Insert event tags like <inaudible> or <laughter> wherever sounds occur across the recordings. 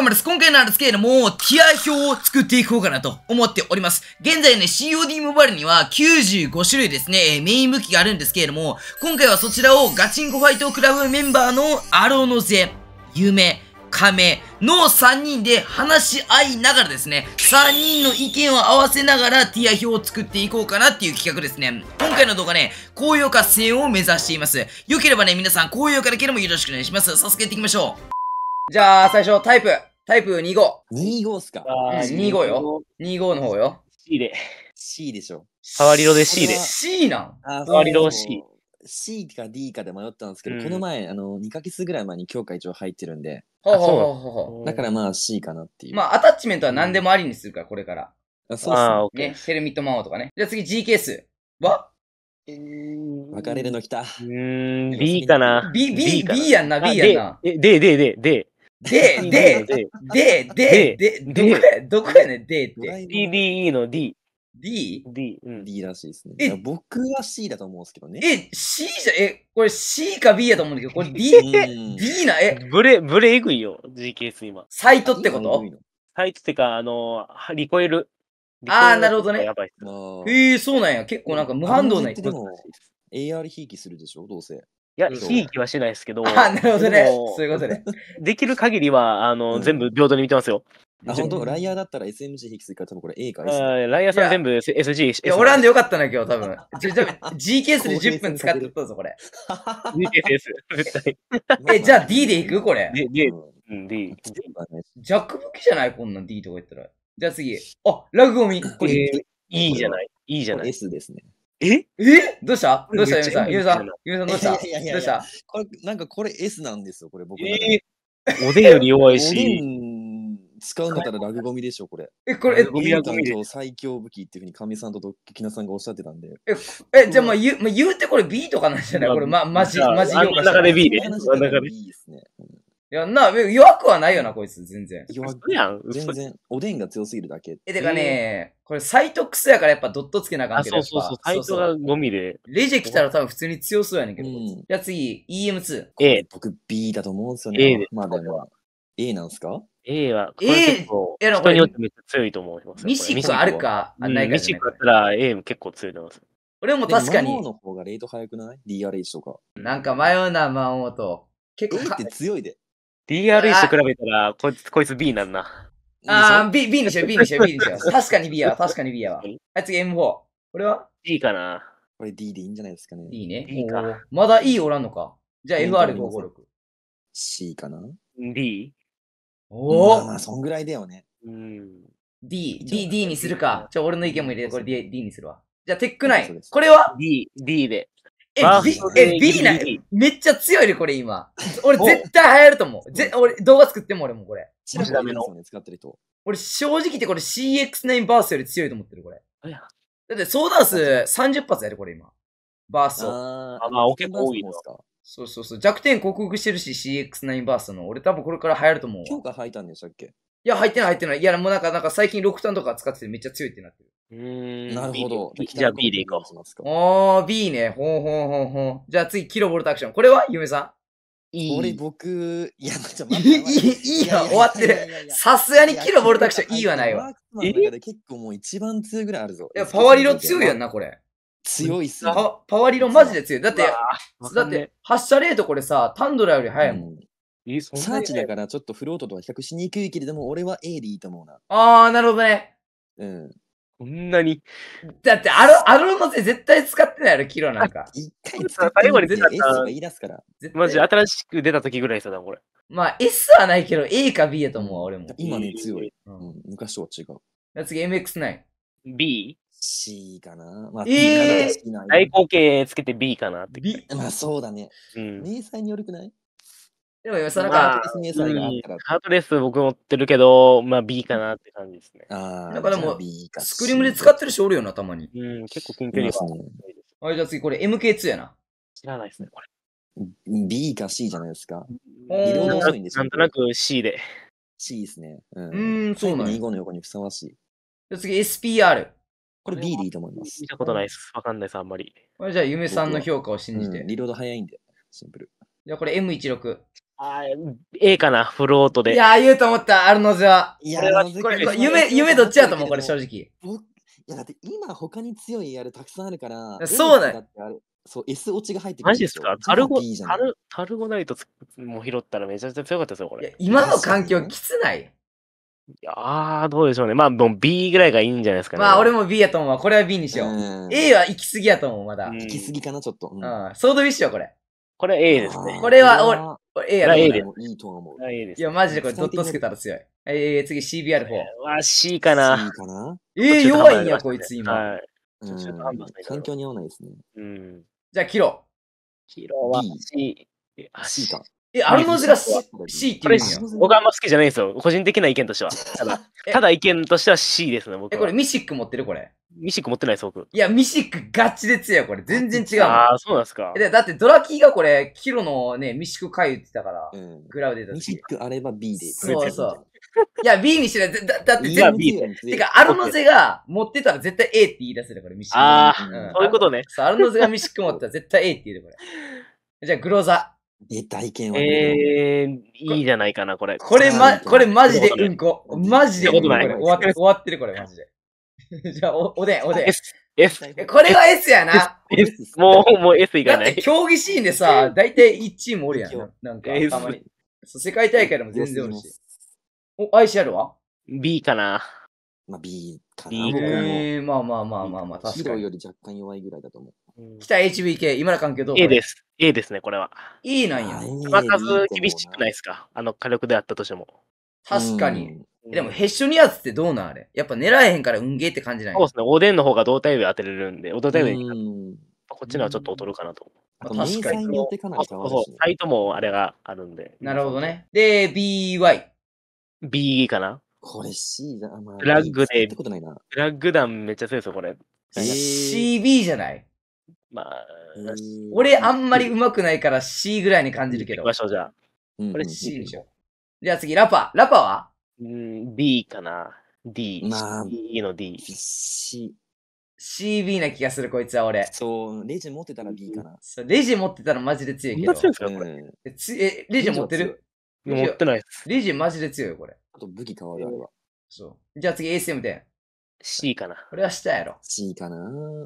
頑張ります。今回なんですけれども、ティア表を作っていこうかなと思っております。現在ね、COD モバイルには95種類ですね、メイン武器があるんですけれども、今回はそちらをガチンコファイトクラブメンバーのアローノゼ、夢、亀の3人で話し合いながらですね、3人の意見を合わせながらティア表を作っていこうかなっていう企画ですね。今回の動画ね、高評価1000を目指しています。良ければね、皆さん高評価だけでもよろしくお願いします。早速やっていきましょう。じゃあ、最初、タイプ。タイプ25。25っすか25よ。25の方よ。C で。?C でしょ。変わり色で C で。C なんあー割り同士。C か D かで迷ったんですけど、うんこの前、あの、2ヶ月ぐらい前に教会長入ってるんで、ほうほうほうほうほだからまあ C かなっていうまあ、アタッチメントは何でもありにするから、これから。あ、そうっすねヘルミットマオとかね。じゃあ次 G ケース。は別れるの来た。うーん、B かな。B、B、B やんな、B やんな。えで、で、で、で、で、で、で、で、で、どこや、どこやねん、でって。d d e の D。D? D、D らしいですね。え、僕は C だと思うんですけどね。え、C じゃ、え、これ C か B やと思うんだけど、これ D、D な、え。ブレ、ブレえグいよ、GKS 今。サイトってことサイトってか、あの、リコイル。ああ、なるほどね。ええー、そうなんや。結構なんか無反動な人。つ。AR ひいきするでしょ、どうせ。いや、いい気はしないですけど、あ、なるほどね。そういうことね。できる限りは、あの、うん全部平等に見てますよ。あ、本当ライヤーだったら SMG 引きすぎから多分これ A か S ライヤーさん全部 S- SG、いや、おらんでよかったな、今日、多分。<laughs> じゃ、多分 GKS で10分使ってったぞ、これ。ケー s 絶対。え、じゃあ D でいくこれ。D、D、うん、D。全ジャック武器じゃないこんなん D とか言ったら。じゃあ次。あ、ラグゴミ。これ、いいじゃない。いいじゃない S ですね。ええどうしたどうしたゆうさん。ゆうさん、ゆうさんどうしたどうしたこれ、なんかこれ S なんですよ、これ僕。えおでんより弱いし。使うんだったらラグゴミでしょ、これ。え、これ、え、ゴミは最強武器っていうふうに、かみさんとドッキナさんがおっしゃってたんで。え、えじゃあまあ言う、まあ、言うてこれ B とかなんじゃないこれ、ま、マジ、マジ。真ん中で B で。真ん中で B ですね。いや、な、弱くはないよな、こいつ、全然。弱くやん。全然、おでんが強すぎるだけ。え、てかね、これ、サイトクソやからやっぱドットつけなあかんけど。そうそうそう、サイトがゴミで。レジェ来たら多分普通に強そうやねんけど。じゃあ次、EM2。A。僕 B だと思うんですよね。A で。まあでも、A なんすか A は、これこ構、人によってめっちゃ強いと思います。ミシクあるか、あないか、ミシクあったら A も結構強いと思います。俺も確かに。の方がレート早くない ?DRH とか。なんか迷うな、魔王と。結構。A って強いで。DRE と比べたら、こいつ、こいつ B なんな。ああ、B、B にしよう、B にしよう、B にしよう。<laughs> 確かに B やわ、確かに B やわ。あいつ M4。これは ?D かな。これ D でいいんじゃないですかね。D ね。D か。まだ E おらんのか。じゃあ FR556。C かな ?D? おお、まあ、そんぐらいだよね。うん。D、D、D にするか。ちょ、俺の意見も入れて、これ D にするわ。じゃあ、テックナイン。これは ?D、D で。え、B、え、B な、めっちゃ強いで、これ今。俺絶対流行ると思う。ぜ俺動画作っても俺もこれ。ダメの。俺正直言ってこれ CX9 バースより強いと思ってる、これ。だってソーダース30発やる、これ今。バースを。あ、まあ、オケ多いですか。そうそうそう。弱点克服してるし、CX9 バースの。俺多分これから流行ると思う。今日か履いたんでしたっけいや、入ってない、入ってない。いや、もうなんか、なんか最近6タンとか使っててめっちゃ強いってなってる。うん。なるほど。じゃあ B でいこう。おー、B ね。ほんほんほんほん。じゃあ次、キロボルトアクション。これはゆめさんいい。俺、僕、いや、ちっ待って。い <laughs> い、いいよ、終わってる。さすがにキロボルトアクションいいはないわ。え結構もう一番強いぐらいあるぞ。いや、パワリロ強いやんな、これ。強いっすパワリロマジで強い。だって、だって、発射レートこれさ、タンドラより速いもん。えー、そサーにチだからちょっとフロートとは比較しにくいけれども、俺は A でいいと思うな。ああ、なるほどね。うん。こんなに。だって、アロ、アロのせ絶対使ってないやろ、キロなんか。一回使って最後みに S たが言い出すから。絶マジ、新しく出た時ぐらいさ、これ。まあ、S はないけど、A か B やと思う俺も。今ね、強い。うん昔とは違う。次、MX9。B? C かな。まあ、えーかな好きな大口径つけて B かなって。B? まあそうだね。うん。迷彩によるくないでも今更ハーか、レスにがあら、ハートレス僕持ってるけど、まあ B かなって感じですね。ああ。だからもう、スクリームで使ってる人おるよな、たまに。うん、結構近距離は。はい、じゃあ次これ MK2 やな。知らないですね、これ。B か C じゃないですか。移動遅いんですよ。なんとなく C で。C ですね。うん、うんそうなん25の横にふさわしい。じゃあ次 SPR。これ B でいいと思います。見たことないです。わかんないです、あんまり。これじゃあ、ゆめさんの評価を信じて。うん、リロード早いんで、シンプル。じゃあこれ M16。あええかな、フロートで。いや言うと思った、アルノずは。いや、これ夢、夢どっちやと思う、これ、正直。僕、いや、だって今、他に強いやるたくさんあるから、そうだよ。そう、S 落ちが入ってくる。マジですかタルゴ、タル、タルゴナイトも拾ったらめちゃくちゃ強かったですよ、これ。今の環境きつないいやどうでしょうね。まあ、もう B ぐらいがいいんじゃないですかね。まあ、俺も B やと思うこれは B にしよう。A は行き過ぎやと思う、まだ。行き過ぎかな、ちょっと。うん。ソードウィッシュよ、これ。これ A ですね。これは、A やろ。A でもいいと思う。です。いや、マジでこれドットつけたら強い。えー、次 CBR4。わ、C かな。C かな。えー、弱いんや、こいつ今。はい。環境に合わないですね。うん。じゃあ、キロ。キロは C。C か。え、あのノ字が C って言うんや。僕はあんま好きじゃないんですよ。個人的な意見としては。<laughs> ただ、ただ意見としては C ですね、僕は。え、これミシック持ってるこれ。ミシック持ってないです、僕。いや、ミシックガチで強いこれ。全然違う。ああ、そうなんですか。だってドラキーがこれ、キロのね、ミシック回言ってたから、うん、グラウでミシックあれば B で。そうそう。いや、B にしない。だだって全部 B てか、アルノゼが持ってたら絶対 A って言い出せる、これ、ミシック。ああ、そういうことね。そう、アルノゼがミシック持ったら絶対 A って言うこれ。じゃあ、グローザ。え、体験は、ね、えー、いいじゃないかな、これ。これ、ま、これマジでうんこ。マジでうんこ。こ終わってる、終わってる、これ、マジで。<laughs> じゃあ、お、おでん、おでん。S。S。これは S やな。S。もう、もう S いかない。競技シーンでさ、大体1チームおるやん。なんか、たまに。世界大会でも全然おるし。お、愛しあるわ ?B かな。まあ、B かな。B かな。えー、まあまあまあまあまあ、確かに。白より若干弱いぐらいだと思う。北 HBK、今の環境ど。う A です。A ですね、これは。E なんや。さ数厳しくないですかあの火力であったとしても。確かに。でも、へっしょにやつってどうなあれやっぱ狙えへんからうんげーって感じないそうですね。おでんの方が胴体上当てれるんで、胴体上こっちのはちょっと劣るかなと。確かに。によサイトもあれがあるんで。なるほどね。で、BY。B かなこれ C だ。フラッグで。ラッグ弾めっちゃ強いですよ、これ。CB じゃないまあ、俺あんまり上手くないから C ぐらいに感じるけど。場所ましょう、じゃこれ C でしょ。じゃあ次、ラパ。ラパはうん、B かな。D。まあ、E の D。C。CB な気がする、こいつは俺。そう、レジ持ってたら B かな。そうレジ持ってたらマジで強いけど。強いすか、これ。え、つえレジ持ってる持ってないです。レジマジで強いよ、これ。あと武器変わる、あれは。そう。じゃあ次、a s m 点。C かな。これは下やろ。C かな。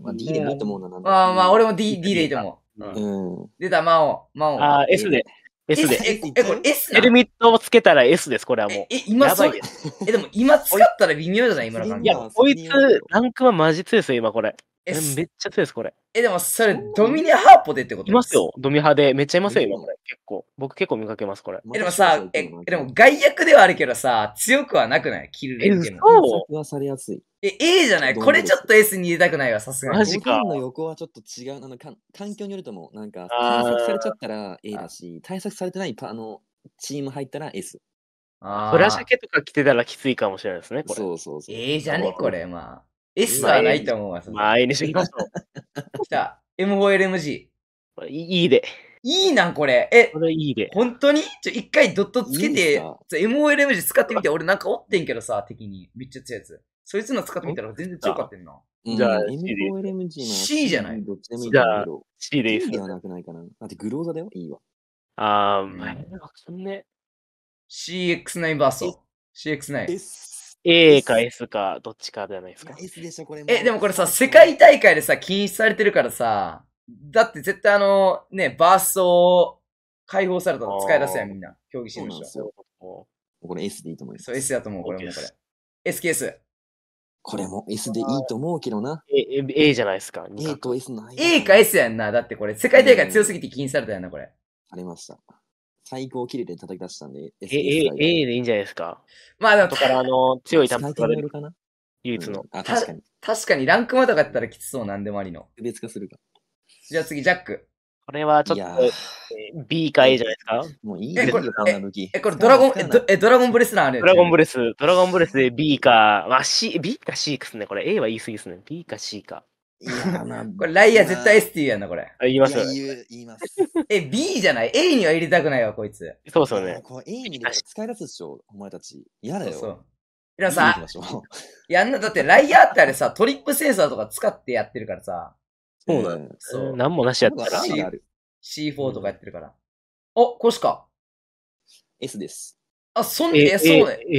まあ、D でもいいと思うな。んだまあまあ、俺も D、D でいいと思う。うん。出た、魔王。魔王。ああ、S で。S で。え、これ S なヘルミットをつけたら S です、これはもう。え、今やばそいうえ、でも今使ったら微妙じゃない今の感いじ。や、こいつ、ランクはマジ強いですよ、今これ。え、めっちゃ強いです、これ。え、でもそれ、ドミニハーポでってこといますよ、ドミハで。めっちゃいますよ、今、これ。結構。僕結構見かけます、これ。え、でもさ、え、でも外役ではあるけどさ、強くはなくないキルレンうえ、されやすい。え、A じゃないこれちょっと S に入れたくないわ、さすがに。マジか。の横はちょっと違う。あの、環境によるとも、なんか、対策されちゃったら A だし、対策されてないあのチーム入ったら S。ああ。ブラジャケとか着てたらきついかもしれないですね、これ。そうそうそう。A じゃねこれ、まあ。S はないと思うわ。まあ、A にしときましょう。来 <laughs> た。M5LMG。いいで。いいな、これ。え、これいいで。本当にちょ、一回ドットつけて、MOLMG 使ってみて、俺なんかおってんけどさ、敵に。めっちゃ強いやつ。そいつの使ってみたら全然強かってんな。じゃあ、MOLMG の C じゃないどっちでもいいじゃあ、C でいいっす。だってグローザだよ。いいわ。あー、まあ、CX9 バースト。CX9。A か S かどっちかじゃないですか。S でしょ、これも。え、でもこれさ、世界大会でさ、禁止されてるからさ、だって絶対あの、ね、バースト解放されたら使い出すやん、みんな。競技シーンでしょ。これ S でいいと思います。そう、S だと思う、これもこれ。SKS。これも S でいいと思うけどな。A, A, A じゃないですか。A と S ない。A か S やんな。だってこれ、世界大会強すぎて禁止されたやんな、これ。ありました。最高切れで叩き出したんで、え、A、A でいいんじゃないですか。まあでも、だからあの、強いタップがれるかな唯一の、あ、確かに。確かに、ランクまとかったらきつそう、なんでもありの。別化するか。じゃあ次、ジャック。これはちょっと、B か A じゃないですかもういいですよ、こんな時。え、これドラゴン、え、えドラゴンブレスなあれドラゴンブレス、ドラゴンブレスで B か、まあ C、B か C ですね。これ A は言い過ぎですね。B か C か。いかな。<laughs> これ、ライアー絶対 ST やんな、これ。あ言いますよ、ね。言います。え、B じゃない ?A には入れたくないわ、こいつ。そうそうね。こ A に入使い出すでしょ、お前たち。嫌だよ。そうそういややんな、だってライアーってあれさ、トリップセンサーとか使ってやってるからさ。そうなのそう。なんもなしやったら。C、C4 とかやってるから。うん、お、コシか。S です。あ、そんで、そうね。えー、えー、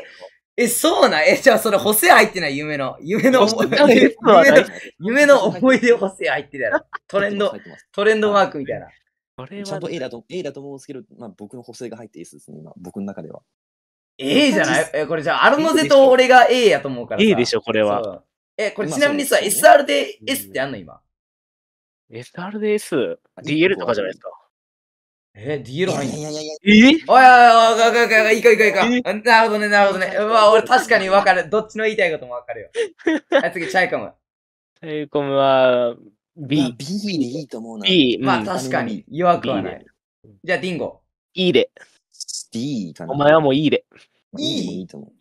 えー、え、そうなえ、じゃあそれ補正入ってない夢の。夢の思い出。夢の思い出補正入ってるやろ。トレンド、トレンドマークみたいな。これちゃんと A だと、A だと思うんですけど、まあ僕の補正が入って S ですね、今、僕の中では。A じゃないえ、これじゃあ、アルノゼと俺が A やと思うから。A でしょ、これは。え、これちなみにさ、SR で S ってあんの今。SR で S?DL とかじゃないですか。え、ディエロいやいやいやいや。えおいおいおい、おい、おや、いいかいいかいいか。なるほどね、なるほどね。<laughs> うわ、俺確かにわかる。どっちの言いたいこともわかるよ。<laughs> はい、次、チャイコム。チャイコムは、B。B でいいと思うな。B。まあ確かに、弱くはない。じゃあ、ディンゴ。E で。D かな。お前はもう E で。いで。い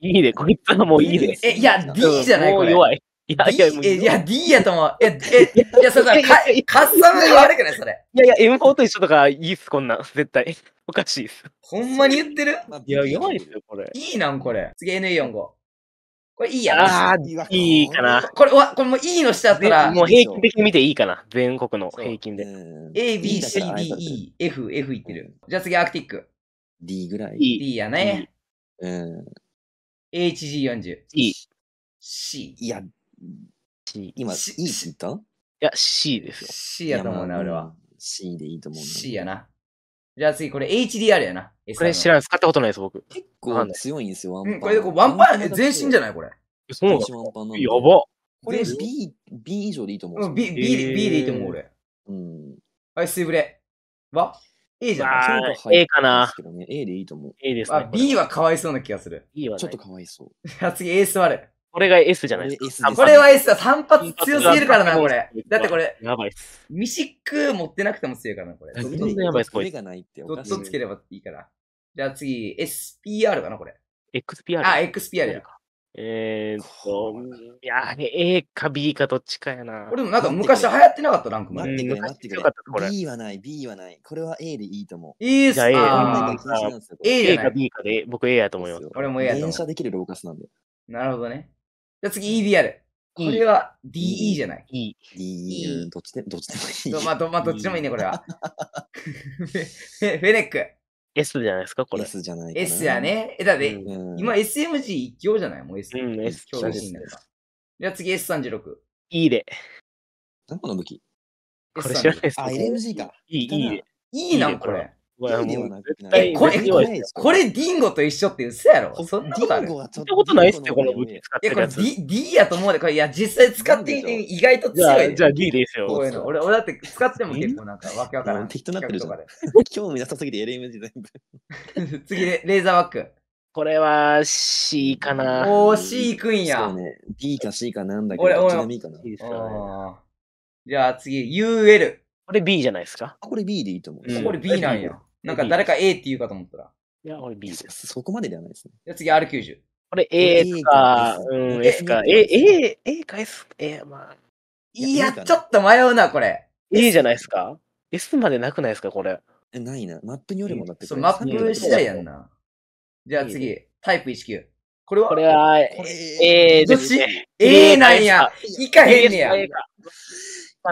いいいで、こいつはもういいで。え、いや、D じゃないこれ。もう弱い。いや、いや、いや、D やと思う。え、え、いや、そうだ、カッサムが悪くないそれ。いやいや、M4 と一緒とかいいっす、こんなん。絶対。おかしいっす。ほんまに言ってるいや、弱いっすよ、これ。いいなん、これ。次 NA45。これいいやあいいかな。これ、わ、これもう E の下だったら。もう平均的に見ていいかな。全国の平均で。A, B, C, D, E, F, F いってる。じゃあ次、アクティック。D ぐらい。D やね。うん。HG40。E。C。いや、C、今、E っいたいや、C ですよ。C やと思うな、俺は。C でいいと思うな。C やな。じゃあ次、これ HDR やな。これ知らん、使ったことないです、僕。結構強いんですよ、ワンパン。うん、これ、ワンパンやね。全身じゃない、これ。そうなんやば。これ B、B 以上でいいと思う。うん、B、B で、B でいいと思う、俺。うん。はい、スイブレ。は A じゃん。?A かな。A でいいと思う。A です、ね、あ、B はかわいそうな気がする。B はちょっとかわいそう。あ次、A 座る。これが S じゃないですか。これは S だ。3発強すぎるからな、これ。だってこれ、やばいっす。ミシック持ってなくても強いからな、これ。全然やばいっす、これ。がないってドッつければいいから。じゃあ次、SPR かな、これ。XPR。あ、XPR や。えーっと、いやー、ね、A か B かどっちかやな。これもなんか昔流行ってなかったランクも。待ってくれ、待ってくれ。B はない、B はない。これは A でいいと思う。A じすか A か B かで、僕 A やと思います。俺も A やと思う。連射できるローなんで。なるほどね。じゃあ次 EDR。これは DE じゃない。?E。DE、どっちで、どっちでもいい。まあ、どまあ、どっちでもいいね、これは。フェフェック。S じゃないですか、これ。S じゃないかな。S や。ね。え、だって、うん、今 SMG 一強じゃないもう S。うん、S 強ですね。じゃあ次 S36。いいで。何この武器これ知らないですかあ、LMG か。いい、いいで。いいな、これ。え、これ、これディンゴと一緒って嘘やろそんなことあるディンゴはちっと。ことないっすよ、この武器使ってるやつ。いや、これ D, D やと思うで、これ、いや、実際使っていて意外と強い。じゃあ D ですよ。こういうの。俺、俺だって使っても結構なんかわけわからん。適当なってるじゃん。興味なさすぎて LMG 全部。<laughs> 次、レーザーバック。これは C かな。おー、C くんや。そうね。D か C かなんだけど、どっちでもいいかな。じゃあ次、UL。これ B じゃないですかこれ B でいいと思う。これ B なんや。なんか誰か A って言うかと思ったら。いや、俺 B です。そこまでではないですね。じゃあ次 R90。これ A か、うん、S か。A、A、A か S、A、まあ。いや、ちょっと迷うな、これ。A じゃないですか ?S までなくないですか、これ。え、ないな。マップによりもなってそう、マップ次第やんな。じゃあ次、タイプ19。これはこれは、えです。?A なんや。いかへんねや。い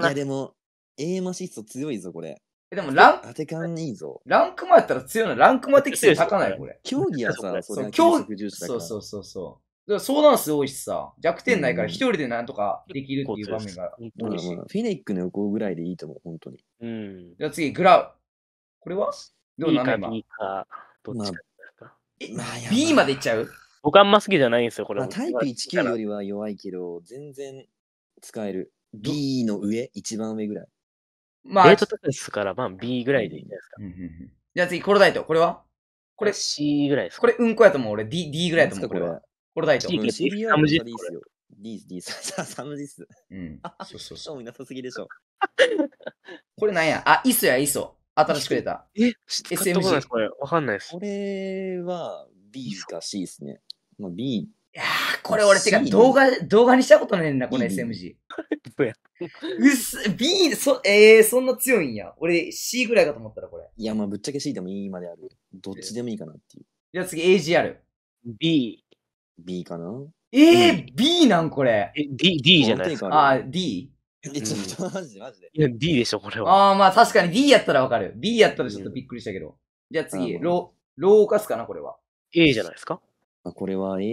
や、でも、A マシスト強いぞ、これ。え、でもラン、当ていいぞ。ランクマやったら強いの、ランクマ適性高ないこれ。競技やさ、<laughs> そう、競技、そうそうそうそう。だから相談数多いしさ、弱点ないから一人でなんとかできるっていう場面が多いし。フェネックの横ぐらいでいいと思う、本当に。うん。じゃあ次、グラウ。これはどうなん今。いか、どっちか。まあ、B までいっちゃう僕あんま好きじゃないんですよ、これ。タイプ19よりは弱いけど、全然使える。B の上、一番上ぐらい。まあ、レート高いですから、まあ B ぐらいでいいんじゃないですか。じゃあ次、コロダイト。これはこれ C ぐらいです。これ、うんこやと思う。俺 D, D ぐらいやと思う。これは。コロダイト。C、サムジス。D す、D す。サムジっす。うん。あ、<laughs> うそうそう。興味なさすぎでしょ。<laughs> これなんやあ、イソや、イソ。新しく出た。え ?SMG。これ、わかんないです。これは B か C ですね。まあ、B いやー、これ俺、てか動画、動画にしたことねえんだ、この SMG。うっす、B、そ、えー、そんな強いんや。俺 C ぐらいかと思ったら、これ。いや、まあ、ぶっちゃけ C でも E まである。どっちでもいいかなっていう。じゃあ次 AGR。B。B かなえー、B なんこれ。え、D、D じゃないですか。あ D? え、ちょっと、マジで、マジで。いや、D でしょ、これは。ああ、まあ確かに D やったらわかる。B やったらちょっとびっくりしたけど。じゃあ次、ロー、ローカスかな、これは。A じゃないですかあこれは A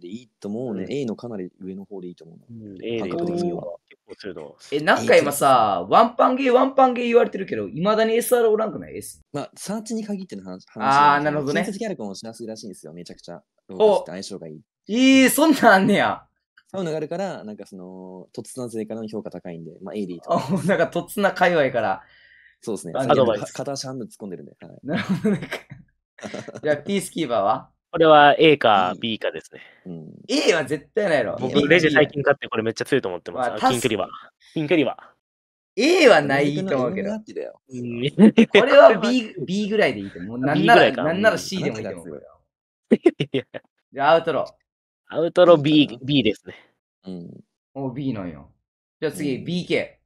でいいと思うね。うん A のかなり上の方でいいと思う A でいいと思う。え、なんか今さ、ワンパンゲー、ワンパンゲー言われてるけど、いまだに SR おらんくない ?S。まあ、サーチに限っての話。話ああ、なるほどね。建設ギャラクもしなすらしいんですよ、めちゃくちゃ。ロー相性がいい。ええそんなんあんねや。サウナがあるから、なんかその、とつな勢からの評価高いんで、まあ、A でいいと。う。なんかとつな界隈から。そうですね。アドバイス。片足半分突っ込んでるんで。はい、なるほどね。<laughs> じゃあ、ピースキーバーはこれは A か B かですね。A は絶対ないの。僕、レジ最近買ってこれめっちゃ強いと思ってます。まあ、近距離は。近距離は。A はないと思うけど。これは B, B ぐらいでいいと思う。<laughs> なんならなんなら C でもいいと思う。じアウトロ。アウトロ B, B ですね。うん。お、B なんや。じゃあ次、BK。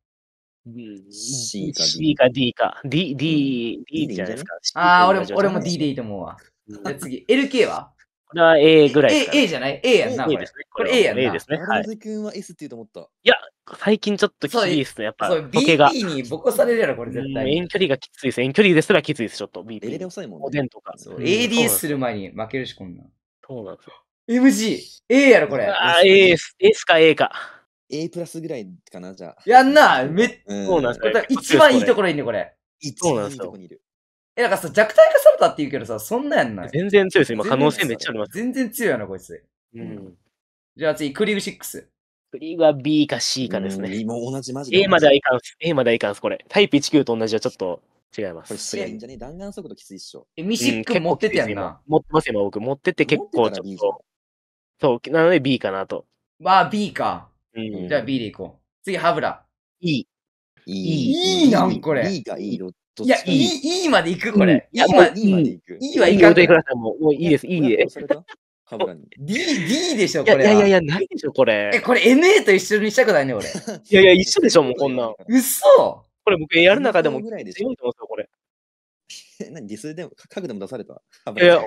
C か D か D か D, D, D じゃないですか。ああ、俺も D でいいと思うわ。じゃあ次、LK はこれは A ぐらいですか、ね。A, A じゃない ?A やんな。これ,、ね、これ A やんな。A ですね。はい。君は S って言うと思った。いや、最近ちょっときついですね。やっぱ、時計 b にされるやろ、これ絶対。遠距離がきついです。遠距離ですらきついです、ちょっと。b もん、ね。おでんとか。ADS する前に負けるし、こんなそうなんですよ。MG、A やろ、これ。あ、A です。S か A か。A プラスぐらいかな、じゃあ。やんなめっちうん、そうなんですよ。一番いいところにいるね、これ。一番いいところにいる。え、なんかさ、弱体化されたって言うけどさ、そんなんやんない。全然強いです、今。可能性めっちゃあります。全然強いやな、こいつ。うん。じゃあ次、クリーグ6。クリーグは B か C かですね。もう同じマジで。A まではいかんす。A まではいかんす、これ。タイプ19と同じはちょっと違います。これすげえじゃね弾丸速度きついっしょ。え、ミシック持っててやんな。持ってますよ、僕。持ってて結構ちょっと。そう、なので B かなと。まあ B か。うん、じゃあ B でいこう。次、ハブラ。E。いい。いいなんこれ。いいがいい。どっといや、いい、いいまで行く、これ。いや、いい、いいまで行く。いいはいかいいださい、いい、もういいです、いいで。カ <laughs> D、D でしょ、これ。いやいやいや、ないでしょ、これ。え、これ NA と一緒にしたくないね、俺。<laughs> いやいや、一緒でしょ、もうこんなん。嘘これ僕やる中でも、強いと思うですよ、これ。<laughs> 何ディスでも、家具でも出されたいや、いや、違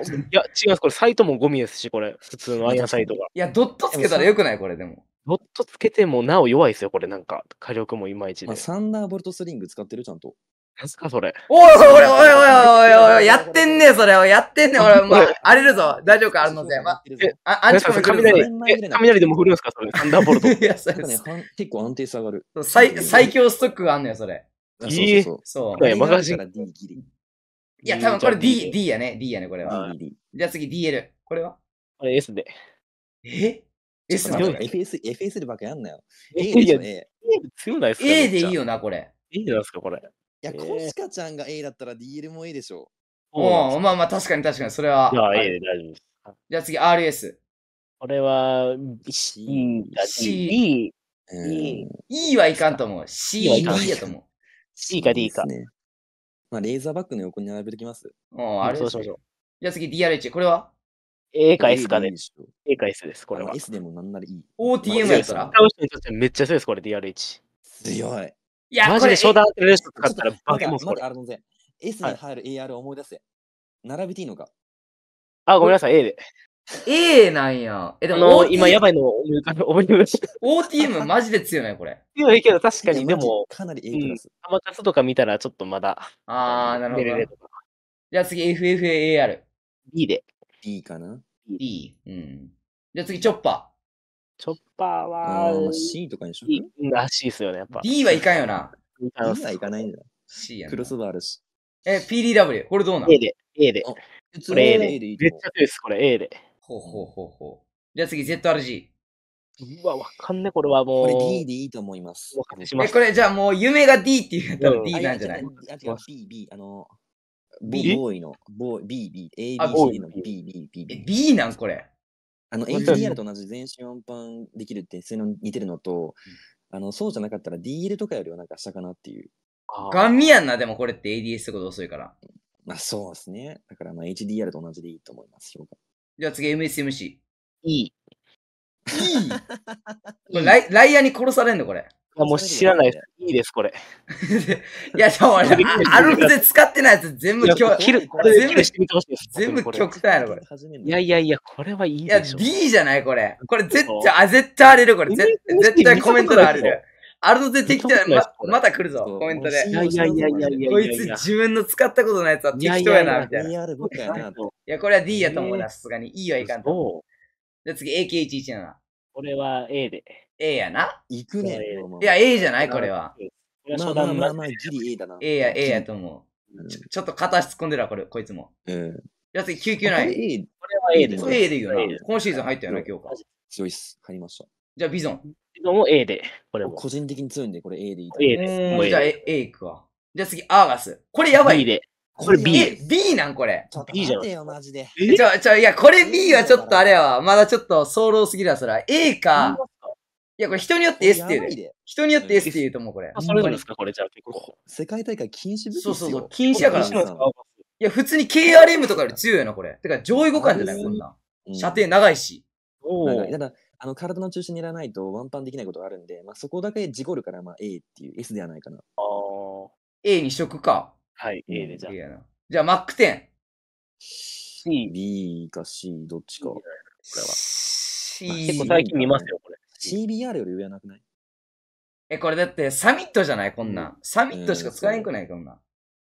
います。これ、サイトもゴミですし、これ、普通のアイアンサイトが。いや、ドットつけたらよくないこれ、でも。ドットつけてもなお弱いですよ、これ、なんか、火力もいまいちで。サンダーボルトスリング使ってる、ちゃんと。何すか、それ。おいおいおいおいおいおいやってんねそれ。やってんね俺、<laughs> まあ、荒れるぞ。大丈夫か、あるので。まあ、あ、んちゃコ雷、雷でも降るんすか、それ。<laughs> サンダーボルト。いや、それ、結構安定下がる。最最強ストックがあんのよ、それ。いい。そう。マガジン。いや、多分これ D、D やね。D やね、これは。じゃあ次 DL。これはこれ S で。え ?S なの ?FS、FS でばっかやんなよ。A でいいよね。A でいいよな、これ。いいじゃないですか、これ。や、コシカちゃんが A だったら DL も A でしょ。おお、まあまあ、確かに確かに、それは。いあ、A で大丈夫です。じゃあ次、RS。これは C だ C。D。E はいかんと思う。C、と思う。C か D か。まあ、レーザーバックの横に並べてきます。おお、あれそうう。じゃあ次、DRH。これは A か S かね。A か S です、これは。S でもなんならいい。OTM やったら。めっちゃ強いです、これ、DRH。強い。いや、マジで商談ってる人使ったらバカもん。まだあるのぜ。S に入る AR 思い出せ。並べていいのかあ、ごめんなさい、A で。A なんや。え、でも、今やばいの思い浮かべ、思い浮かべした。OTM マジで強いね、これ。強いけど確かに、でも、かなり A クラス。アマカスとか見たらちょっとまだ。あー、なるほど。じゃあ次、FFAR。B で。B かな ?B。うん。じゃあ次、チョッパー。チョッパーは、あ C とかにしようらしいですよね、やっぱ。D はいかんよな。かな。D はいかないんだ。C やな。クロスバーあるし。え、PDW。これどうなの A で、A で。これ A で。めっちゃ強いです、これ A で。ほうほうほうほう。じゃあ次、ZRG。うわ、わかんね、これはもう。これ D でいいと思います。お任せしまえ、これじゃあもう夢が D っていう多分うん D なんじゃないあ、違う、B、B、あの、B B？、ボーイの、ボーイ、B、B、A、B、C の B、B、B、え B。B なんこれ。あの、エンジニアと同じ全身ワンパンできるって、そういうの似てるのと、あの、そうじゃなかったら DL とかよりはなんか下かなっていう。ガンミやんな、でもこれって ADS ってこと遅いから。まあそうですね。だからまあ HDR と同じでいいと思います、評価。じゃあ次 MSMC。いい。<laughs> これライライアーに殺されんのこれ。や、もう知らないです。いいです、これ。<laughs> いや、でもあれ、アルフで使ってないやつ全部今日、全部、全部極端やろ、これ。いやいやいや、これはいいでしょ。いや、D じゃない、これ。これ絶対、あ、絶対荒れる、これ。絶対コメントで荒れる。アルドでできたらままた来るぞ、コメントで。いやいやいやいやいやこいつ自分の使ったことのやつは適当やな、みたいな。いや、これは D やと思うな、さすがに。E はいかんと。じゃ次、AK117。これは A で。A やな。行くね。いや、A じゃないこれは。まあまあまあギリ A だな。A や、A やと思う。ちょっと片足突っ込んでるわ、これ、こいつも。うん。じゃあ次、救急ない。これは A で。こ A でいいよな。今シーズン入ったよな、今日か。強いっす。入りました。じゃあ、ビゾン。ビゾンも A で。これも。個人的に強いんで、これ A でいい。A です。じゃあ A, A いくわ。じゃあ次、アーガス。これやばい。B で。これ B。え、B なんこれ。B じゃん。ちょ、ちょ、いや、これ B はちょっとあれやわ。まだちょっと早漏すぎだ、そら。A か、いや、これ人によって S って言う人によって S って言うと思う、これ。あ、それなんですか、これじゃあ結構。世界大会禁止物そうそうそう、禁止やからな。いや、普通に KRM とかより強いよな、これ。てか、上位互換じゃない、こんな。射程長いし。おぉ。ただ、あの、体の中心にいらないとワンパンできないことがあるんで、まあ、そこだけ事故るから、まあ、A っていう S ではないかな。ああ。A にしとくか。はい、A でじゃあ。じゃあ、マック10。C。B か C、どっちか。C。結構最近見ますよ、これ。CBR より上はなくないえ、これだってサミットじゃないこんな、うん、サミットしか使えんくないこんな。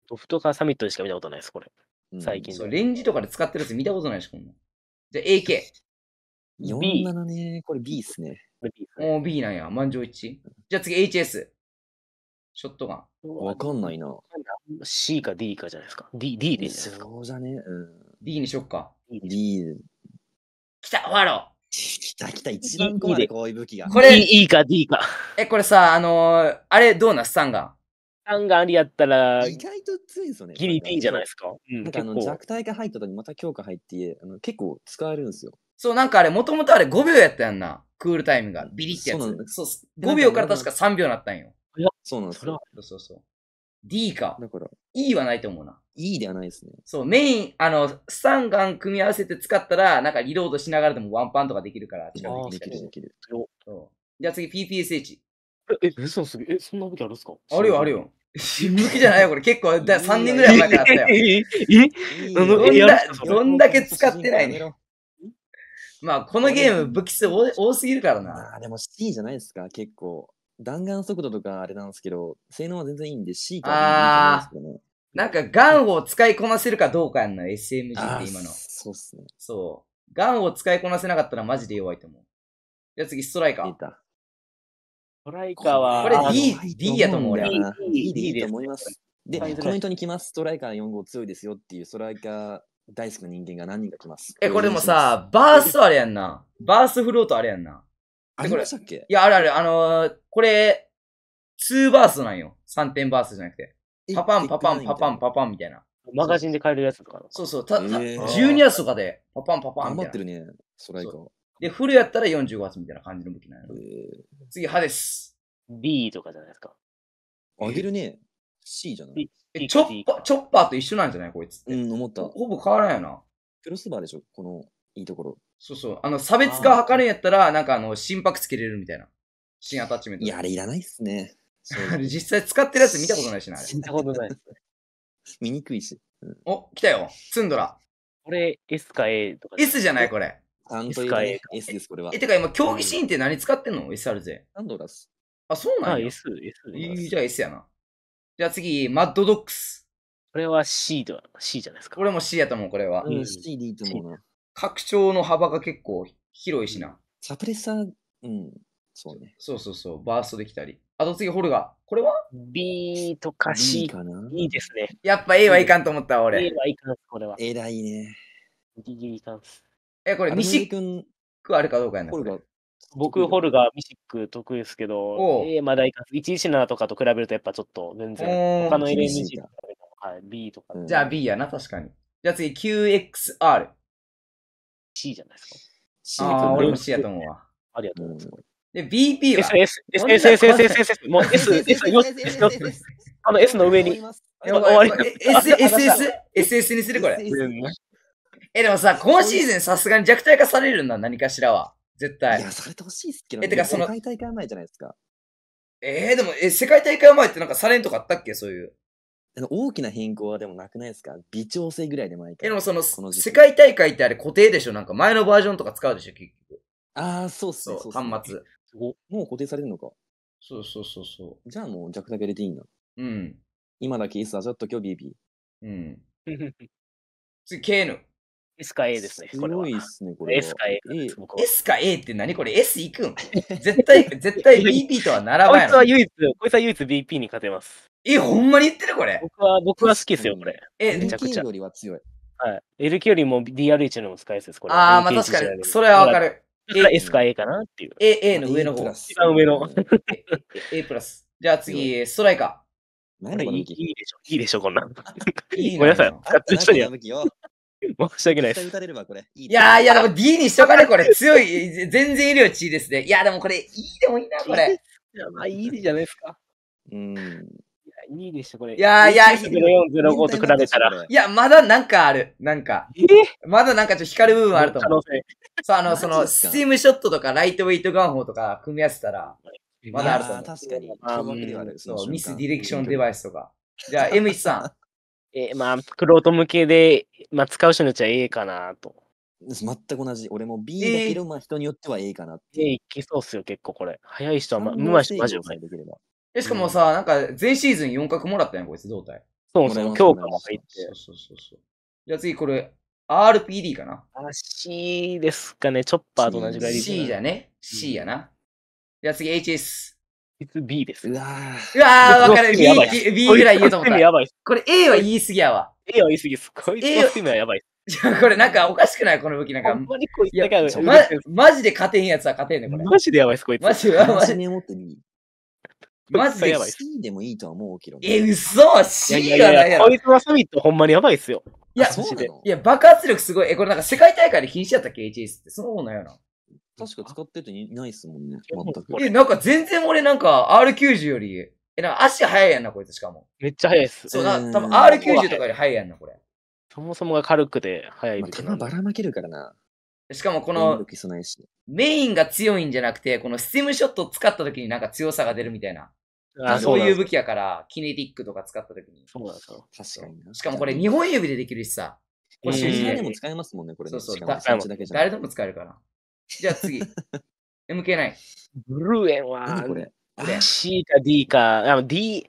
ソフトーサミットでしか見たことないです、これ。うん、最近。そう、レンジとかで使ってるやつ見たことないし、こんな。じゃ AK。47ね、これ B っすね。これ B すねもう B なんや、満場一致。じゃあ次 HS。ショットガン。わかんないな。C か D かじゃないですか。D、D ですよ。そうじゃね。うん、D にしよっか。D。D 来た、ファロー。来た来た、一番怖い、こういう武器が。これ、か D か。え、これさ、あのー、あれ、どうな、スタンガン。スタンガンありやったら、意外と強いですよね。ギリ D じゃないですか。うん、なんかあの弱体が入った時にまた強化入って、あの結構使えるんですよ。そう、なんかあれ、もともとあれ5秒やったやんな。クールタイムが。ビリってやつ。そうそう5秒から確か3秒なったんよ。そうなんですよ。そうそうそう。D か。だから、いいはないと思うな。いいではないですね。そう、メイン、あの、ガン組み合わせて使ったら、なんかリロードしながらでもワンパンとかできるから、近できる。できる、できる。じゃあ次、PPSH。え、嘘すぎ。え、そんな武器あるんすかあるよ、あるよ。<laughs> 向きじゃないよ、これ。結構、だ3年ぐらい前からあったよ。ええどんだけ使ってないね。まあ、このゲーム、武器数多すぎるからな。あでも C じゃないですか、結構。弾丸速度とかあれなんですけど、性能は全然いいんで C かな、ね、なんかガンを使いこなせるかどうかやんな、SMG って今の。そうっすね。そう。ガンを使いこなせなかったらマジで弱いと思う。じゃあ次、ストライカー。ストライカーは、これ D、D やと思う俺は。D, D でいい思います。で、コメントに来ます。ストライカー4号強いですよっていうストライカー大好きな人間が何人か来ます。え、これでもさ、バーストあれやんな。バースフロートあれやんな。ありましたっけいや、あるある。あのー、これ、2バースなんよ。3点バースじゃなくて。パパン、パパン、パパン、パパンみたいな。マガジンで買えるやつとか。そうそう。た、た、12月とかで、パパン、パパンみたいな。頑張ってるね、ストライカー。で、フルやったら45発みたいな感じの武器なの。次、歯です。B とかじゃないですか。あげるね。C じゃない。え、チョッパー、チョッパーと一緒なんじゃないこいつって。うん、思った。ほぼ変わらんよな。クロスバーでしょこのいいところ。そうそう。あの、差別化かるんやったら、なんかあの、心拍つけれるみたいな。新アタッチメント。いや、あれいらないっすね。あれ <laughs> 実際使ってるやつ見たことないしな、あれ。見たことない。<laughs> 見にくいし。うん、お、来たよ。ツンドラ。これ S か A とか。S じゃないこれ。アンド S か A S です、これは。え、てか今、競技シーンって何使ってんの ?SR 勢。サンドラス。あ、そうなんや。S、S。じゃあ S やな。じゃあ次、マッドドックス。これは C と、C じゃないですか。これも C やと思う、これは。うん、C でいいと思うな。拡張の幅が結構広いしな。サプレッサー、うん、そうね。そうそうそう、バーストできたり。あと次、ホルガー。これは ?B とか C かな。いいですね。やっぱ A はいかんと思った、俺。A はいかん、これは。えらいね。ギリギリいかんす。え、これ、ミシックあるかどうかやな。ホルガー。僕、ホルガー、ミシック得意ですけど、A まだいかん。117とかと比べると、やっぱちょっと全然、他の LMG とか、はい、B とか。じゃあ B やな、確かに。じゃあ次、QXR。C じゃないですか。C あ俺も C やと思うわ。ありがとうございます。で、BP は ?S、S、S、S、S、S、S、もう S、S、S、あの S の上に。終わり。S、S、S、S、S にするこれ。え、でもさ、今シーズンさすがに弱体化されるんだ、何かしらは。絶対。いや、されてほしいっすけどね。え、てかその。世界大会前じゃないですか。えー、でも、え、世界大会前ってなんかされんとかあったっけそういう。大きな変更はでもなくないですか微調整ぐらいで毎回。でもその、の世界大会ってあれ固定でしょなんか前のバージョンとか使うでしょ結局。ああ、そうっすね。端末もう固定されるのか。そうそうそうそう。じゃあもう弱だけ入れていいんだ。うん。今だけ S はちょっと今日 BB。うん。<laughs> 次、KN。S か A ですね。すごいっすね、これ。S か A。S か A って何これ ?S いくん <laughs> 絶対、絶対 BP とはならない。こいつは唯一、こいつは唯一 BP に勝てます。え、ほんまに言ってるこれ。僕は、僕は好きですよ、これ。え、めちゃくちゃ。よりは強い。はい。l q よりも DRH のも使いやすいです、これ。ああ、まあ確かに。それはわかる。だか S か A かなっていう。A, A の上の方。一番上の。A プラス。じゃあ次、ストライカー。何でいいいでしょ、いいでしょ、こんなん。<laughs> ごめんなさい。使ってる人に申し訳ないです。いやいや、でも D にしとかね、これ。強い、全然いるよ、チーですね。いや、でもこれ、いでもいいな、これ。いや、まあ、E じゃないですか。うん。2でした、これ。いやいや、405と比べたら。いや、まだなんかある。なんか。えまだなんかちょっと光る部分あると思う。そう、あの、その、スチームショットとか、ライトウェイトガンホーとか組み合わせたら、まだあると思う。確かに。あそう、ミスディレクションデバイスとか。じゃあ、M1 さん。え、まあ、クロート向けで、まあ、使う人のうちは A かなと。全く同じ。俺も B だけど、まあ、人によっては A かなって。A いきそうっすよ、結構これ。早い人は、ま、うまい人、マジうまい。できえ、しかもさ、なんか、全シーズン4角もらったやん、こいつ、胴体。そうそう、強化も入って。そうそうそうそう。じゃあ次、これ、RPD かな。あ、C ですかね、チョッパーと同じぐらい C だね。C やな。じゃあ次、HS。いつ B です。うわぁ。うわぁ、わかる。B、B ぐらい言うと思った。これ A は言いすぎやわ。A は言いすぎです。こいつのスキムはやばい。じゃあこれなんかおかしくないこの武器なんか。んまこいつマジで勝てへんやつは勝てへんねこれ。マジでやばいっす、こいつ。マジでやばい。マジで C でもいいとは思うけど、ね。え、嘘 ?C がないやろ。こいつはサミットほんまにやばいっすよ。いや、そういや、爆発力すごい。え、これなんか世界大会で禁止やったっけ ?HS って。そうなんやな。確か使ってていないっすもんね。全く。え、なんか全然俺なんか R90 より、え、なんか足速いやんな、こいつしかも。めっちゃ速いっす。そうな、多分 R90 とかより速いやんな、これ。そもそもが軽くて速い、まあ。手ばらまけるからな。しかもこの、メインが強いんじゃなくて、このステムショットを使った時になんか強さが出るみたいな。ああそういう武器やから、キネティックとか使った時に。そうだそう。確かに。しかもこれ2本指でできるしさ。これ、誰でも使えますもんね、これ、ね。そうそう。誰でも使えるから。じゃあ次。MK9。<laughs> ブルーエンは、これ。C か D か、あ D、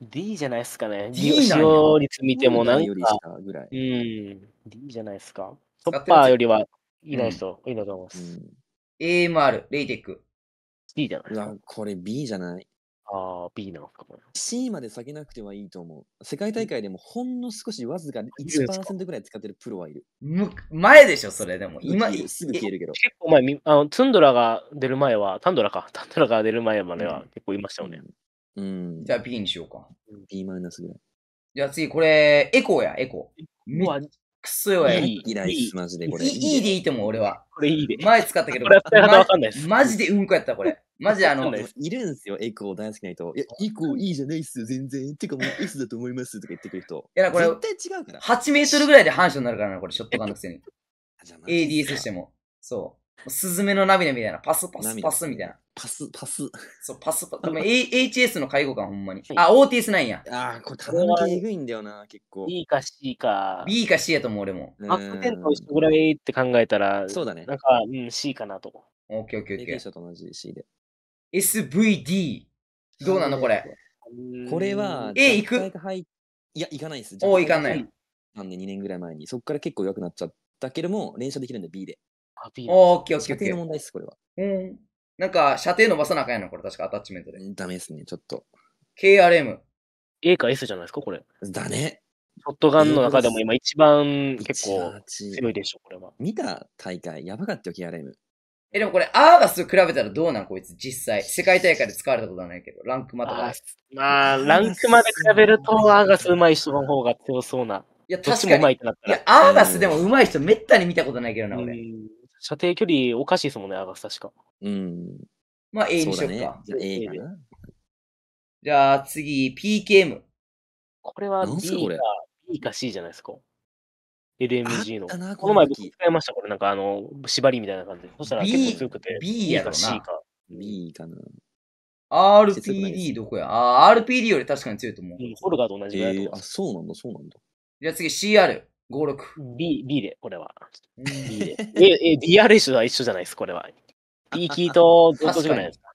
D じゃないですかね。D 使用率見てもなんか、うん、D じゃないですか。トッパーよりはいない人、いいなと思います。AMR、レイテック。B じゃないですか。これ B じゃない。ああ、B なのか、これ。C まで下げなくてはいいと思う。世界大会でもほんの少しわずか1%ぐらい使ってるプロはいる。む前でしょ、それでも。今、すぐ消えるけど。結構前、あのツンドラが出る前は、タンドラか、タンドラが出る前までは結構いましたよね。うん。うん、じゃあ B にしようか。B マイナスぐらい。じゃあ次、これ、エコーや、エコー。くそよ、いい。嫌いです、マジでこれ。いいでいいと思う、俺は。これいいで。前使ったけど、これでマジでうんこやった、これ。マジあの、いるんですよ、エコー大好きな人。いや、エコーいいじゃないっすよ、全然。てかもう S だと思いますとか言ってくる人。いや、これ、絶対違うから。8メートルぐらいで反射になるからな、これ、ショットガンのくせに。ADS しても。そう。スズメの涙みたいな、パスパスパスみたいな。パス、パス。そう、パスパス。でも A- HS の介護官、ほんまに。あ、OTS なんや。ああ、これただ抜けえぐいんだよな、結構。B か C か。B か C やと思う、俺も。マックテンと一緒ぐらいって考えたら、そうだねなんか、うん、C かなとオッケーオッケーオッケー。と同じ C で。SVD。どうなのこれ。これは、え行くいや、行かないです。お行かない弱年、が2年ぐらい前に。そこから結構弱くなっちゃったけども、連射できるんで B で。あ、B なオッケーオッケーオ射ッ程ケー。問題です、これは。うん。なんか、射程伸ばさなあかんやな、これ確かアタッチメントで。ダメですね、ちょっと。KRM。A か S じゃないですか、これ。だね。ショットガンの中でも今一番結構強いでしょ、これは。見た大会、やばかったよ、KRM。え、でもこれ、アーガス比べたらどうなんこいつ、実際。世界大会で使われたことはないけど、ランクまで。まあ、ランクまで比べると、アーガス上手い人の方が強そうな。いや、確かに。いや、アーガスでも上手い人めったに見たことないけどな、俺。射程距離おかしいですもんね、アガス確か。うん。まあ A にしようか。ね、じゃあ A じゃあ次、PKM。これは B か B か C じゃないですか。LMG の。この前僕使いました、これなんかあの、縛りみたいな感じで。そしたら結構強くて。B, B やろな。C か。B かな。RPD どこやあ、RPD より確かに強いと思う。ホルガーと同じぐらい、えー、あ、そうなんだ、そうなんだ。じゃあ次 CR。56。B、B で、これは。B で。え、え、d r B. は一緒じゃないです、これは。B キーとずっじゃないですか。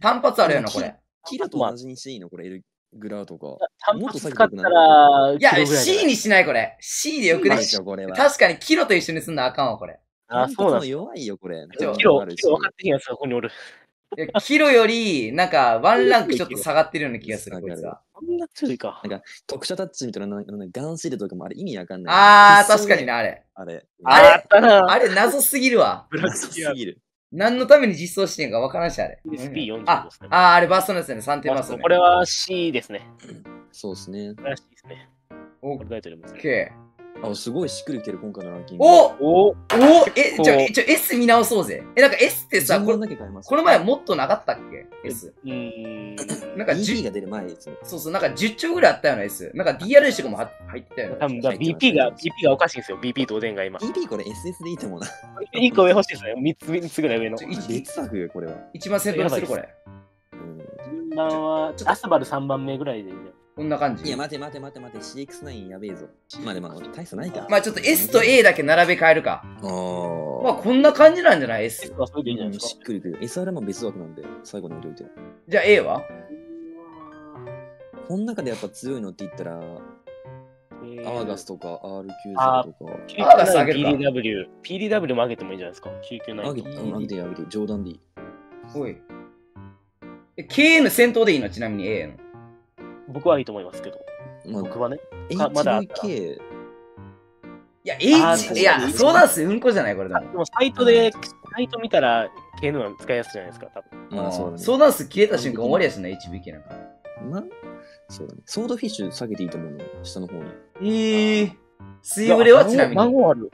単発あるやな、これ。キラと同じにしていいのこれ、L グラとか。単発使ったら、いや、C にしない、これ。C でよくない。確かに、キロと一緒にすんなあかんわ、これ。あ、そうなの弱いよ、これ。キロ、キロ分かってんやつここにおる。キロより、なんか、ワンランクちょっと下がってるような気がする、こいつは。んな種類か。なんか、特殊タッチみたいな、なんかガンシールとかもあれ意味わかんない。ああ、確かにな、あれ。あれ。あれ、あっあれ謎すぎるわ。謎すぎる。何のために実装してんかわからんし、あれ。SP45 ですあ、あ、あれバストのやつね、3点バスト、ね。これは C ですね。そうですね。これは C ですね。オッケー。あ、すごいしっくりいける、今回のランキング。おおおえ、じゃあ、え、ちょ、S 見直そうぜ。え、なんか S ってさ、これこの前もっとなかったっけ ?S。うん。なんか BP が出る前ですね。そうそう、なんか10兆ぐらいあったよね、S。なんか d r s とかも入ってたよね。多分、BP が、BP がおかしいんですよ、BP とおでんが今。BP これ SS でいいと思うな。1個上欲しいですね。3つ、つぐらい上の。別作よ、これは。一番先輩する、これ。順番は、ちょっとアスバル3番目ぐらいでいいね。こんな感じ。いや、待て待て待て待て、CX9 やべえぞ。まあでも、大差ないか。まあちょっと S と A だけ並べ替えるか。ああ。まあこんな感じなんじゃない ?S。あ、そうでいいんじゃないしっくりくる。SR も別枠なんで、最後に置いといて。じゃあ A はこの中でやっぱ強いのって言ったら、アーガスとか RQ0 とか、アーガス上げる PDW、PDW も上げてもいいんじゃないですか。あげて、あげ999。て、あげて、冗談でいい。おい。え KN 戦闘でいいのちなみに A の。僕はいいと思いますけど。まあ僕はね。かまだ HVK、いや、あー H、いや、にそうなんすよ。うんこじゃない、これでも。でもサイトで、サイト見たら k のは使いやすいじゃないですか、多分。まあ、そうだね。切れた瞬間終わりやいな、HBK なんか。まあ、そうだね。ソードフィッシュ下げていいと思うの、下の方に。ええー。水ブレはちなみに。孫ある。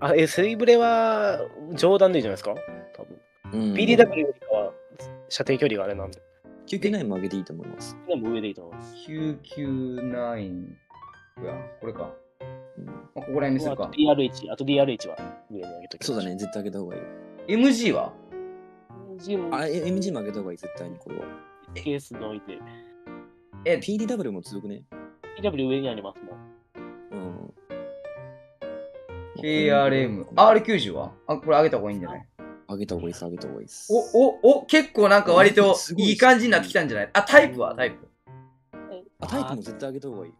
あ、え、スイブレは冗談でいいじゃないですか、多分。うん BDW よりかは射程距離があれなんで。999も上げていいと思います。999も上これか。まあ、ここら辺にすか。あ DRH、あと r h はそうだね、絶対上げた方がいい。MG は ?MG も。MG も上げた方がいい、絶対にこれは。え、PDW も強くね ?PW 上にありますもん。うん。KRM。r 九0はあ、これ上げた方がいいんじゃない上げた方がいいです、上げた方がいいです。お、お、お、結構なんか割といい感じになってきたんじゃないあ、タイプはタイプ。あ、タイプも絶対上げた方がいい。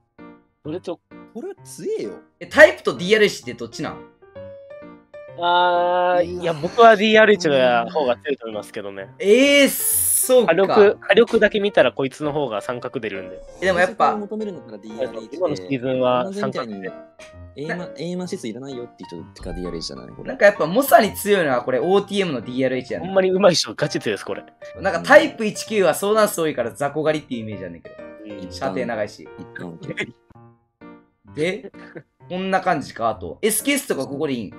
それと、これは強えよ。え、タイプと DRH ってどっちなんあー、いや、僕は DRH の方が強いと思いますけどね。ええー、すそう火力、火力だけ見たらこいつの方が三角出るんで。えでもやっぱ、求めるのから DRH 今のシーズンは三角で。A マン指数いらないよって人とか DRH じゃないこれなんかやっぱモサに強いのはこれ OTM の DRH やねほんまにうまい人ガチ強いですこれなんかタイプ19は相談数多いから雑魚狩りっていうイメージなんだけど射程長いしでこんな感じかあと SKS とかここでいいんこ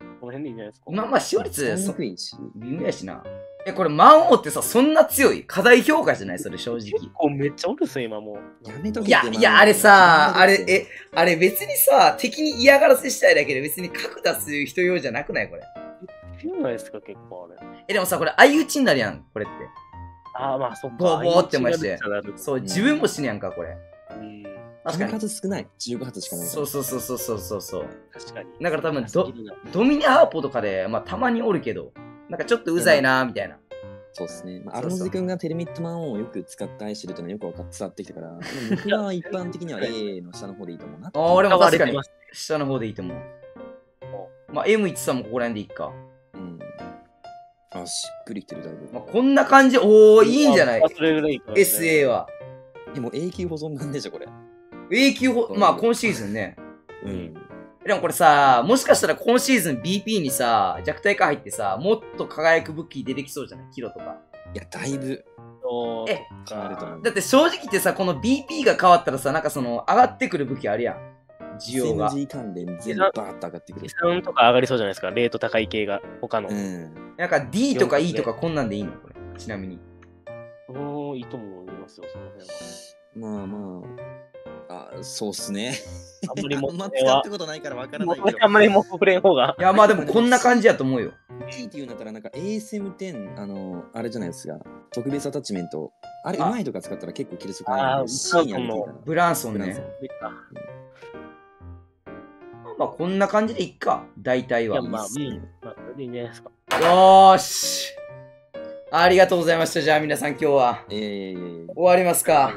の辺でいいんじゃないですかまあまあ使用率そんな低いし微妙やしなえ、これ、魔王ってさ、そんな強い課題評価じゃないそれ、正直。結構めっちゃおるっす今もう。やめとけいや、いや、あれさ、あれ、え、あれ別にさ、敵に嫌がらせしたいだけで別に核出す人用じゃなくないこれ。強いないですか、結構あれ。え、でもさ、これ、相打ちになるやん、これって。ああ、まあ、そっか。ボーボーってまして。そう、自分も死ねやんか、これ。うん。確かに。数少ない。15発しかない。そうそうそうそうそうそう。確かに。だから多分ドミニアーポとかで、まあ、たまにおるけど。うんなんかちょっとうざいなみたいな。そうですね。まあ、アロンズ君がテルミットマンをよく使って愛してるというのはよく伝わってきたから、<laughs> 僕は一般的には A の下の方でいいと思うな。あ、俺も確かに下の方でいいと思う。まあ、M13 もここら辺でいいか。うん。あ、しっくりきてるだいぶ。まあ、こんな感じ、おお、いいんじゃないそれぐらいい、ね、?SA は。でも永久保存なんでしょ、これ。永久保、まあ今シーズンね。うん。でもこれさ、もしかしたら今シーズン BP にさ、弱体化入ってさ、もっと輝く武器出てきそうじゃないキロとか。いや、だいぶ。えだって正直ってさ、この BP が変わったらさ、なんかその上がってくる武器あるやん。需要が。SMG 関連全部バーッと上がってくる。とか上がりそうじゃないですか、レート高い系が、他の。うん、なんか D とか E とかこんなんでいいのこれ、ちなみに。おー、いいと思いますよ、その辺は。まあまあ。あそうっすね。あんまりもあんま使ったことないからわからないけど。あんまりも触れん方が。いや、まあでもこんな感じやと思うよ。いいって言うんだったら、なんか ASM10、あの、あれじゃないですか。特別アタッチメント。あれ、うまいとか使ったら結構切れそうかな。あブランソンね。まあこんな感じでいっか。大体は。まあ、いいんじゃないですか。よしありがとうございました。じゃあ皆さん今日は。えー、終わりますか。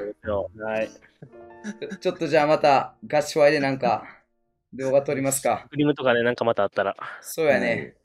はい。<laughs> ちょっとじゃあまたガチファイでなんか動画撮りますか。クリームとかね、なんかまたあったら。そうやね。